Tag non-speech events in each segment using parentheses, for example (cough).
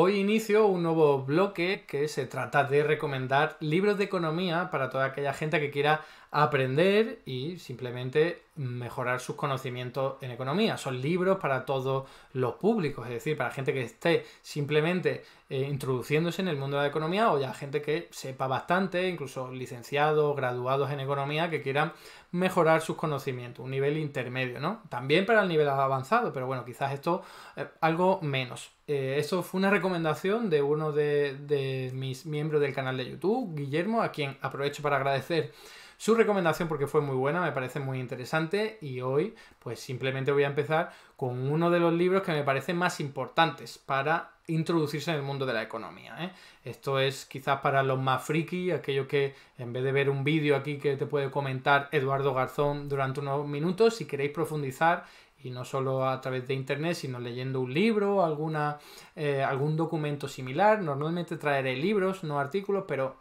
Hoy inicio un nuevo bloque que se trata de recomendar libros de economía para toda aquella gente que quiera aprender y simplemente mejorar sus conocimientos en economía. Son libros para todos los públicos, es decir, para gente que esté simplemente eh, introduciéndose en el mundo de la economía o ya gente que sepa bastante, incluso licenciados, graduados en economía, que quieran mejorar sus conocimientos, un nivel intermedio, ¿no? También para el nivel avanzado, pero bueno, quizás esto eh, algo menos. Eh, eso fue una recomendación de uno de, de mis miembros del canal de YouTube, Guillermo, a quien aprovecho para agradecer su recomendación porque fue muy buena, me parece muy interesante y hoy pues simplemente voy a empezar con uno de los libros que me parecen más importantes para introducirse en el mundo de la economía. ¿eh? Esto es quizás para los más friki, aquello que en vez de ver un vídeo aquí que te puede comentar Eduardo Garzón durante unos minutos, si queréis profundizar y no solo a través de internet, sino leyendo un libro, alguna, eh, algún documento similar. Normalmente traeré libros, no artículos, pero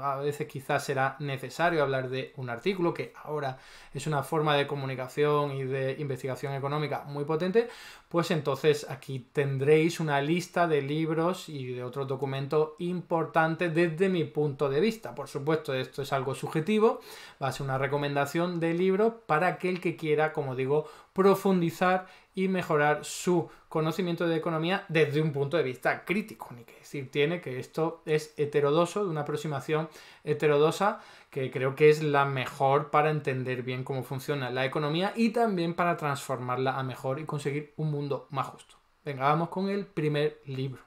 a veces quizás será necesario hablar de un artículo, que ahora es una forma de comunicación y de investigación económica muy potente, pues entonces aquí tendréis una lista de libros y de otros documentos importantes desde mi punto de vista. Por supuesto, esto es algo subjetivo, va a ser una recomendación de libro para aquel que quiera, como digo, profundizar y mejorar su conocimiento de economía desde un punto de vista crítico. Ni que decir tiene que esto es heterodoso, de una aproximación heterodosa que creo que es la mejor para entender bien cómo funciona la economía y también para transformarla a mejor y conseguir un mundo más justo. Venga, vamos con el primer libro.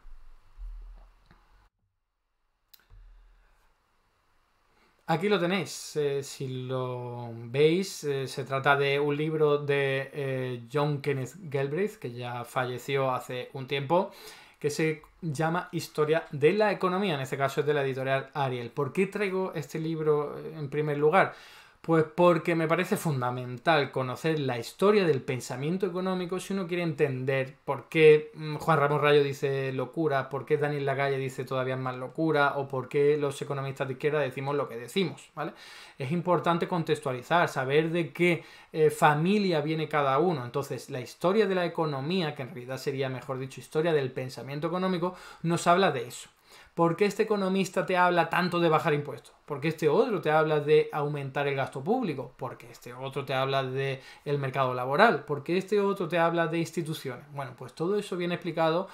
Aquí lo tenéis, eh, si lo veis, eh, se trata de un libro de eh, John Kenneth Galbraith, que ya falleció hace un tiempo, que se llama Historia de la Economía, en este caso es de la editorial Ariel. ¿Por qué traigo este libro en primer lugar? Pues porque me parece fundamental conocer la historia del pensamiento económico si uno quiere entender por qué mm, Juan Ramón Rayo dice locura, por qué Daniel Lagalle dice todavía más locura o por qué los economistas de izquierda decimos lo que decimos, ¿vale? Es importante contextualizar, saber de qué eh, familia viene cada uno. Entonces, la historia de la economía, que en realidad sería, mejor dicho, historia del pensamiento económico, nos habla de eso. ¿Por qué este economista te habla tanto de bajar impuestos? ¿Por qué este otro te habla de aumentar el gasto público? ¿Por qué este otro te habla de el mercado laboral? ¿Por qué este otro te habla de instituciones? Bueno, pues todo eso viene explicado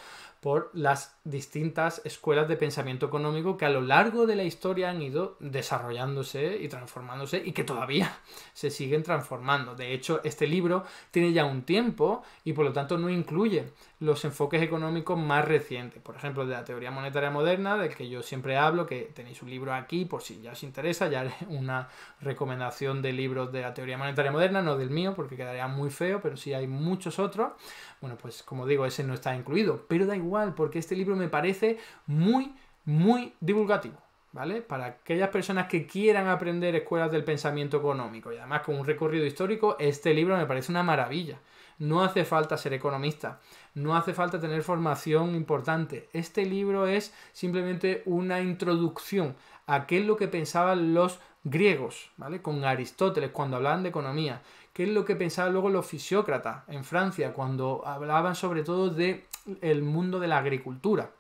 por las distintas escuelas de pensamiento económico que a lo largo de la historia han ido desarrollándose y transformándose y que todavía (laughs) se siguen transformando. De hecho, este libro tiene ya un tiempo y por lo tanto no incluye los enfoques económicos más recientes. Por ejemplo, de la teoría monetaria moderna, del que yo siempre hablo, que tenéis un libro aquí por si ya os interesa, ya haré (laughs) una recomendación de libros de la teoría monetaria moderna, no del mío porque quedaría muy feo, pero sí hay muchos otros. Bueno, pues como digo, ese no está incluido, pero da igual porque este libro me parece muy, muy divulgativo. ¿Vale? Para aquellas personas que quieran aprender escuelas del pensamiento económico y además con un recorrido histórico, este libro me parece una maravilla. No hace falta ser economista, no hace falta tener formación importante. Este libro es simplemente una introducción a qué es lo que pensaban los griegos, ¿vale? Con Aristóteles cuando hablaban de economía ¿Qué es lo que pensaban luego los fisiócratas en Francia, cuando hablaban sobre todo del mundo de la agricultura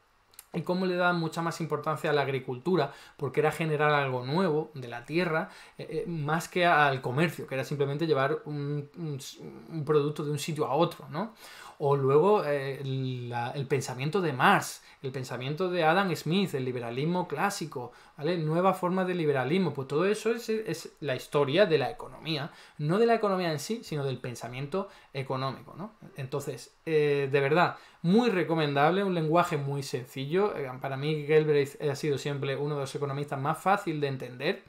y cómo le daban mucha más importancia a la agricultura, porque era generar algo nuevo de la tierra, eh, eh, más que al comercio, que era simplemente llevar un, producto de un sitio a otro, ¿no? O luego eh, el pensamiento de Marx, el pensamiento de Adam Smith, el liberalismo clásico, ¿vale? Nueva forma de liberalismo, pues todo eso es, la historia de la economía, no de la economía en sí, sino del pensamiento económico, ¿no? Entonces, de verdad, muy recomendable, un lenguaje muy sencillo, eh, para mí, Galbraith ha sido siempre uno de los economistas más fácil de entender,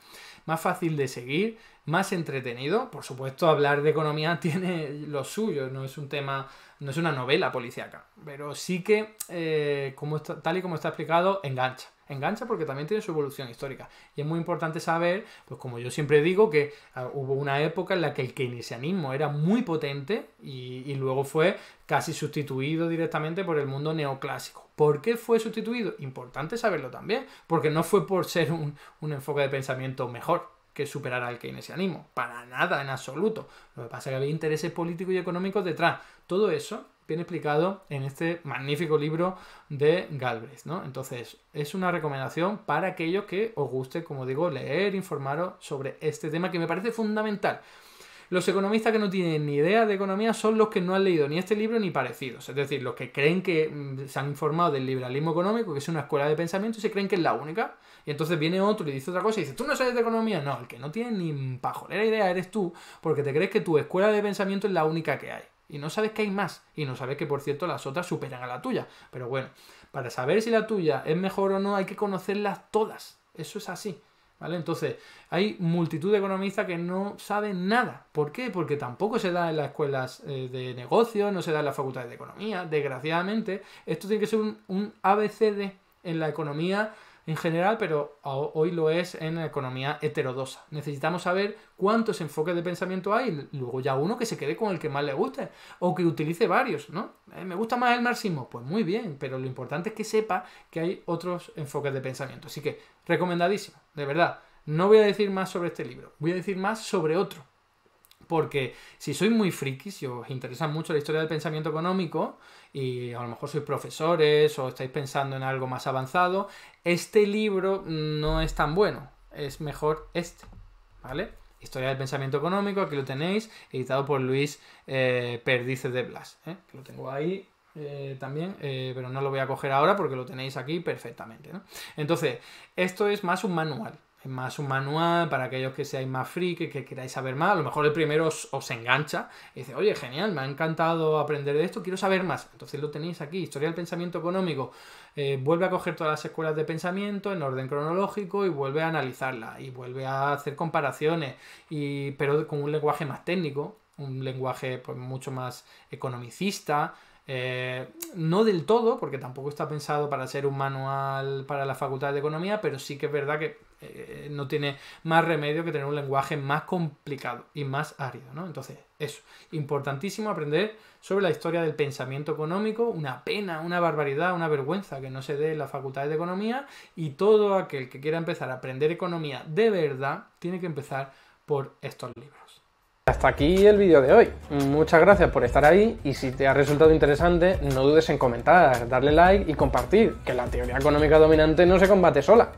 más fácil de seguir, más entretenido. Por supuesto, hablar de economía (laughs) tiene lo suyo, no es un tema, no es una novela policíaca, pero sí que, eh, como tal y como está explicado, engancha engancha porque también tiene su evolución histórica. Y es muy importante saber, pues como yo siempre digo, que ah, hubo una época en la que el keynesianismo era muy potente y, luego fue casi sustituido directamente por el mundo neoclásico. ¿Por qué fue sustituido? Importante saberlo también, porque no fue por ser un, un enfoque de pensamiento mejor, que superara al keynesianismo. Para nada, en absoluto. Lo que pasa es que había intereses políticos y económicos detrás. Todo eso bien explicado en este magnífico libro de Galbraith, ¿no? Entonces, es una recomendación para aquellos que os guste, como digo, leer, informaros sobre este tema que me parece fundamental. Los economistas que no tienen ni idea de economía son los que no han leído ni este libro ni parecidos. Es decir, los que creen que mm, se han informado del liberalismo económico, que es una escuela de pensamiento, y se creen que es la única. Y entonces viene otro y dice otra cosa y dice, tú no sabes de economía. No, el que no tiene ni pajolera idea eres tú, porque te crees que tu escuela de pensamiento es la única que hay y no sabes que hay más. Y no sabes que, por cierto, las otras superan a la tuya. Pero bueno, para saber si la tuya es mejor o no, hay que conocerlas todas. Eso es así. ¿Vale? Entonces, hay multitud de economistas que no saben nada. ¿Por qué? Porque tampoco se da en las escuelas eh, de negocios, no se da en las facultades de economía. Desgraciadamente, esto tiene que ser un, un ABCD en la economía en general, pero hoy lo es en economía heterodosa. Necesitamos saber cuántos enfoques de pensamiento hay y luego ya uno que se quede con el que más le guste o que utilice varios, ¿no? Eh, ¿Me gusta más el marxismo? Pues muy bien, pero lo importante es que sepa que hay otros enfoques de pensamiento. Así que recomendadísimo, de verdad. No voy a decir más sobre este libro, voy a decir más sobre otro porque si sois muy friki, si os interesa mucho la historia del pensamiento económico, y a lo mejor sois profesores o estáis pensando en algo más avanzado, este libro no es tan bueno. Es mejor este, ¿vale? Historia del pensamiento económico, aquí lo tenéis, editado por Luis Perdice eh, Perdices de Blas, ¿eh? que lo tengo ahí eh, también, pero no lo voy a coger ahora porque lo tenéis aquí perfectamente. Entonces, esto es más un manual, más un manual para aquellos que seáis más friki, que queráis saber más. A lo mejor el primero os, engancha y dice, oye, genial, me ha encantado aprender de esto, quiero saber más. Entonces lo tenéis aquí, Historia del Pensamiento Económico. Eh, vuelve a coger todas las escuelas de pensamiento en orden cronológico y vuelve a analizarla y vuelve a hacer comparaciones, y, pero con un lenguaje más técnico, un lenguaje pues, mucho más economicista. Eh, no del todo, porque tampoco está pensado para ser un manual para la Facultad de Economía, pero sí que es verdad que eh, no tiene más remedio que tener un lenguaje más complicado y más árido, ¿no? Entonces, es importantísimo aprender sobre la historia del pensamiento económico, una pena, una barbaridad, una vergüenza que no se dé en las facultades de economía y todo aquel que quiera empezar a aprender economía de verdad tiene que empezar por estos libros. Hasta aquí el vídeo de hoy. Muchas gracias por estar ahí y si te ha resultado interesante no dudes en comentar, darle like y compartir, que la teoría económica dominante no se combate sola.